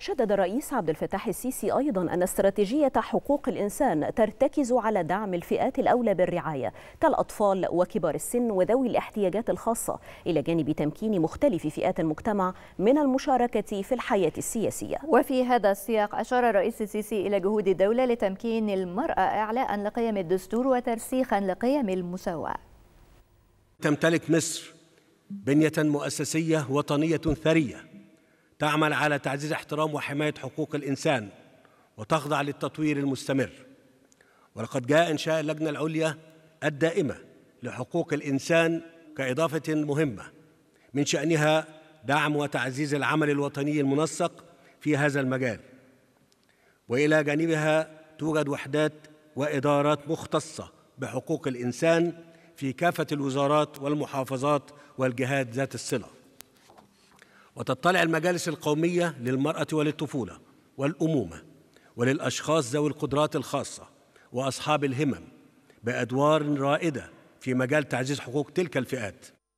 شدد الرئيس عبد الفتاح السيسي أيضا أن استراتيجية حقوق الإنسان ترتكز على دعم الفئات الأولى بالرعاية كالأطفال وكبار السن وذوي الاحتياجات الخاصة إلى جانب تمكين مختلف فئات المجتمع من المشاركة في الحياة السياسية وفي هذا السياق أشار الرئيس السيسي إلى جهود الدولة لتمكين المرأة إعلاء لقيم الدستور وترسيخا لقيم المساواة تمتلك مصر بنية مؤسسية وطنية ثرية تعمل على تعزيز احترام وحماية حقوق الإنسان وتخضع للتطوير المستمر ولقد جاء إنشاء اللجنة العليا الدائمة لحقوق الإنسان كإضافة مهمة من شأنها دعم وتعزيز العمل الوطني المنسق في هذا المجال وإلى جانبها توجد وحدات وإدارات مختصة بحقوق الإنسان في كافة الوزارات والمحافظات والجهات ذات الصلة وتطلع المجالس القومية للمرأة وللطفولة والأمومة وللأشخاص ذوي القدرات الخاصة وأصحاب الهمم بأدوار رائدة في مجال تعزيز حقوق تلك الفئات